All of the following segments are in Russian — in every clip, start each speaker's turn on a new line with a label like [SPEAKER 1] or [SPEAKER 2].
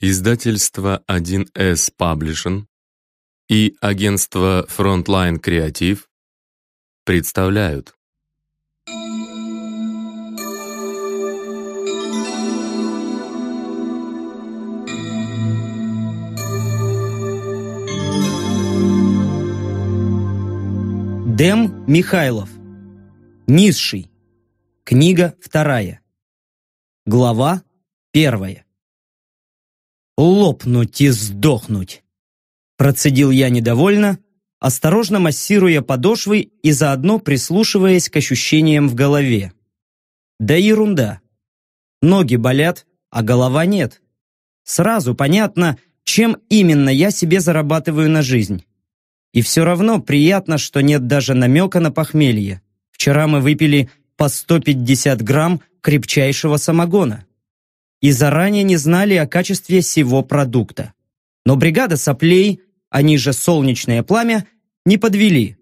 [SPEAKER 1] издательство 1С Publishing и агентство Frontline Creative представляют Дэм Михайлов. Низший. Книга вторая. Глава первая лопнуть и сдохнуть. Процедил я недовольно, осторожно массируя подошвы и заодно прислушиваясь к ощущениям в голове. Да ерунда. Ноги болят, а голова нет. Сразу понятно, чем именно я себе зарабатываю на жизнь. И все равно приятно, что нет даже намека на похмелье. Вчера мы выпили по 150 грамм крепчайшего самогона и заранее не знали о качестве сего продукта. Но бригада соплей, они а же солнечное пламя, не подвели,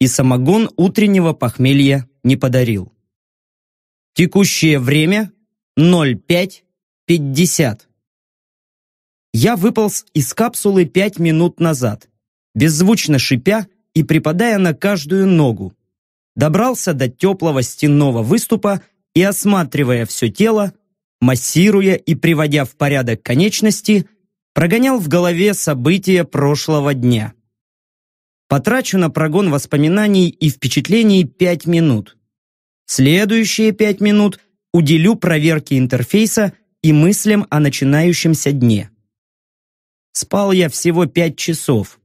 [SPEAKER 1] и самогон утреннего похмелья не подарил. Текущее время 05.50. Я выполз из капсулы пять минут назад, беззвучно шипя и припадая на каждую ногу. Добрался до теплого стенного выступа и, осматривая все тело, массируя и приводя в порядок конечности, прогонял в голове события прошлого дня. Потрачу на прогон воспоминаний и впечатлений пять минут. Следующие пять минут уделю проверке интерфейса и мыслям о начинающемся дне. Спал я всего пять часов.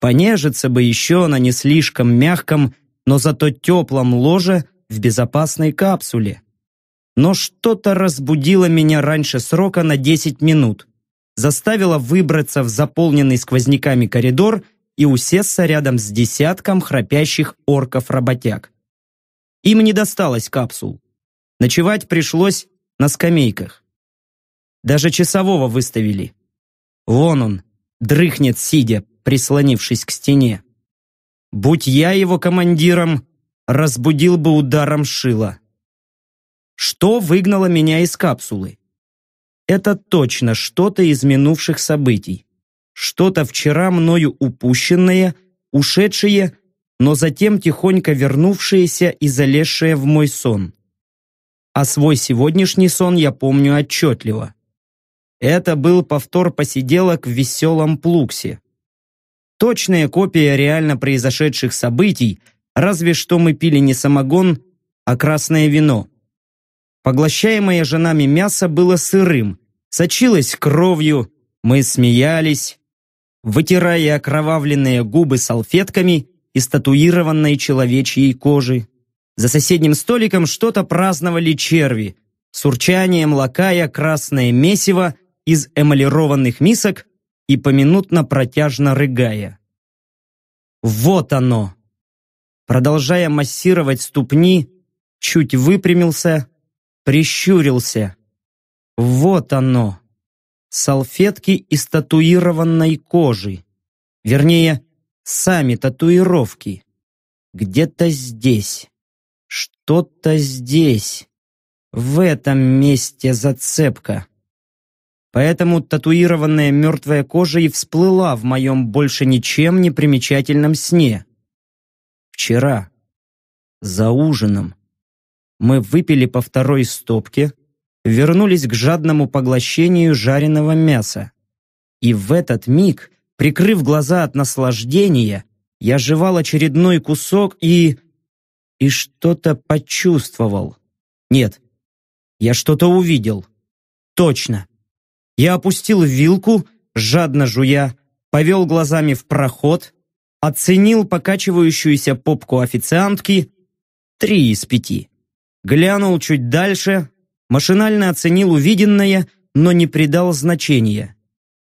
[SPEAKER 1] Понежиться бы еще на не слишком мягком, но зато теплом ложе в безопасной капсуле но что-то разбудило меня раньше срока на 10 минут, заставило выбраться в заполненный сквозняками коридор и усесться рядом с десятком храпящих орков-работяг. Им не досталось капсул. Ночевать пришлось на скамейках. Даже часового выставили. Вон он, дрыхнет сидя, прислонившись к стене. Будь я его командиром, разбудил бы ударом шила. Что выгнало меня из капсулы? Это точно что-то из минувших событий. Что-то вчера мною упущенное, ушедшее, но затем тихонько вернувшееся и залезшее в мой сон. А свой сегодняшний сон я помню отчетливо. Это был повтор посиделок в веселом плуксе. Точная копия реально произошедших событий, разве что мы пили не самогон, а красное вино – Поглощаемое женами мясо было сырым, сочилось кровью, мы смеялись, вытирая окровавленные губы салфетками из татуированной человечьей кожи. За соседним столиком что-то праздновали черви. С урчанием лакая красное месиво из эмалированных мисок и поминутно протяжно рыгая. Вот оно! Продолжая массировать ступни, чуть выпрямился, Прищурился. Вот оно. Салфетки из татуированной кожи. Вернее, сами татуировки. Где-то здесь. Что-то здесь. В этом месте зацепка. Поэтому татуированная мертвая кожа и всплыла в моем больше ничем не примечательном сне. Вчера. За ужином. Мы выпили по второй стопке, вернулись к жадному поглощению жареного мяса. И в этот миг, прикрыв глаза от наслаждения, я жевал очередной кусок и... и что-то почувствовал. Нет, я что-то увидел. Точно. Я опустил вилку, жадно жуя, повел глазами в проход, оценил покачивающуюся попку официантки три из пяти. Глянул чуть дальше, машинально оценил увиденное, но не придал значения.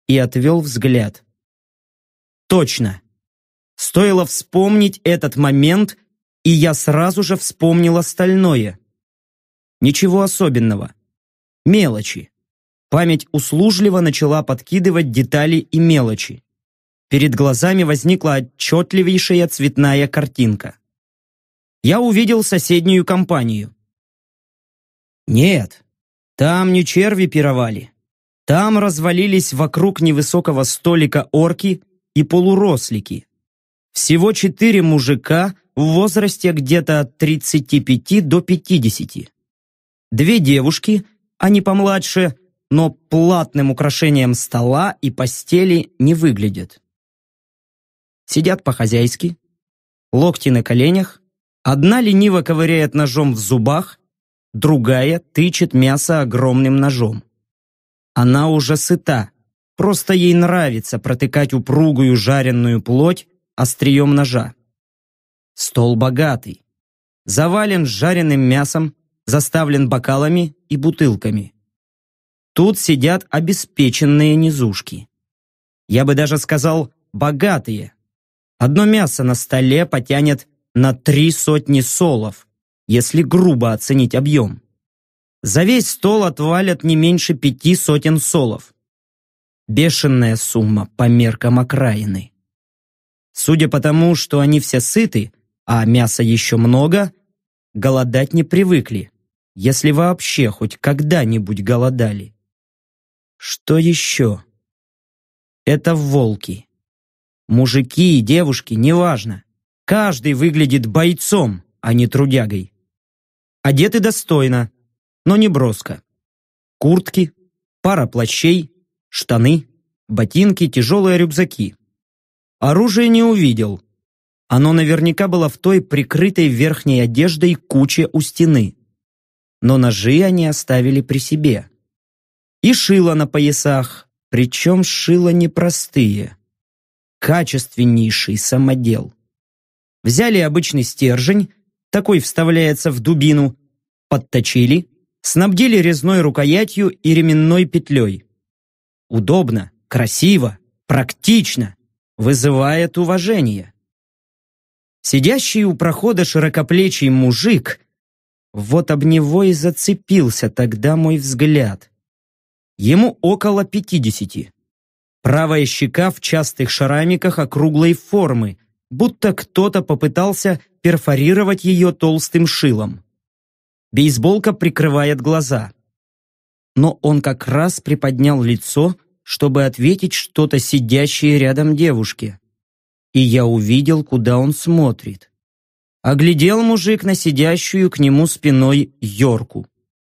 [SPEAKER 1] И отвел взгляд. Точно. Стоило вспомнить этот момент, и я сразу же вспомнил остальное. Ничего особенного. Мелочи. Память услужливо начала подкидывать детали и мелочи. Перед глазами возникла отчетливейшая цветная картинка. Я увидел соседнюю компанию. Нет, там не черви пировали. Там развалились вокруг невысокого столика орки и полурослики. Всего четыре мужика в возрасте где-то от 35 до 50. Две девушки, они помладше, но платным украшением стола и постели не выглядят. Сидят по-хозяйски, локти на коленях, одна лениво ковыряет ножом в зубах, другая тычет мясо огромным ножом. Она уже сыта, просто ей нравится протыкать упругую жареную плоть острием ножа. Стол богатый, завален жареным мясом, заставлен бокалами и бутылками. Тут сидят обеспеченные низушки. Я бы даже сказал «богатые». Одно мясо на столе потянет на три сотни солов, если грубо оценить объем. За весь стол отвалят не меньше пяти сотен солов. Бешеная сумма по меркам окраины. Судя по тому, что они все сыты, а мяса еще много, голодать не привыкли, если вообще хоть когда-нибудь голодали. Что еще? Это волки. Мужики и девушки, неважно. Каждый выглядит бойцом, а не трудягой. Одеты достойно, но не броско. Куртки, пара плащей, штаны, ботинки, тяжелые рюкзаки. Оружие не увидел. Оно наверняка было в той прикрытой верхней одеждой куче у стены. Но ножи они оставили при себе. И шило на поясах, причем шило непростые. Качественнейший самодел. Взяли обычный стержень, такой вставляется в дубину, подточили, снабдили резной рукоятью и ременной петлей. Удобно, красиво, практично, вызывает уважение. Сидящий у прохода широкоплечий мужик, вот об него и зацепился тогда мой взгляд. Ему около пятидесяти. Правая щека в частых шарамиках округлой формы, будто кто-то попытался перфорировать ее толстым шилом. Бейсболка прикрывает глаза. Но он как раз приподнял лицо, чтобы ответить что-то сидящее рядом девушке. И я увидел, куда он смотрит. Оглядел мужик на сидящую к нему спиной Йорку.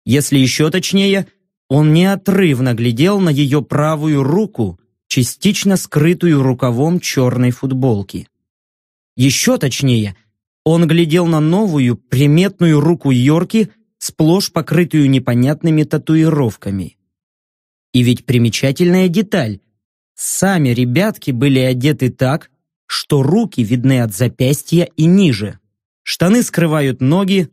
[SPEAKER 1] Если еще точнее, он неотрывно глядел на ее правую руку, частично скрытую рукавом черной футболки. Еще точнее, он глядел на новую, приметную руку Йорки, сплошь покрытую непонятными татуировками. И ведь примечательная деталь. Сами ребятки были одеты так, что руки видны от запястья и ниже. Штаны скрывают ноги,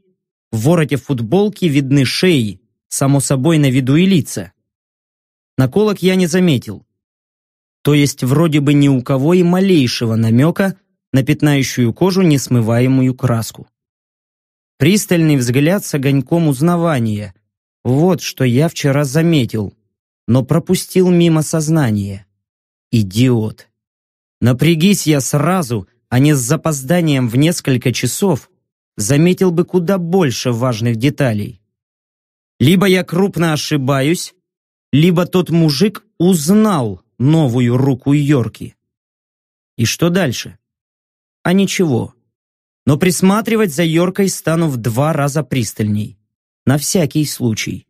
[SPEAKER 1] в вороте футболки видны шеи, само собой на виду и лица. Наколок я не заметил. То есть вроде бы ни у кого и малейшего намека на пятнающую кожу несмываемую краску. Пристальный взгляд с огоньком узнавания. Вот что я вчера заметил, но пропустил мимо сознания. Идиот. Напрягись я сразу, а не с запозданием в несколько часов, заметил бы куда больше важных деталей. Либо я крупно ошибаюсь, либо тот мужик узнал новую руку Йорки. И что дальше? а ничего. Но присматривать за Йоркой стану в два раза пристальней. На всякий случай.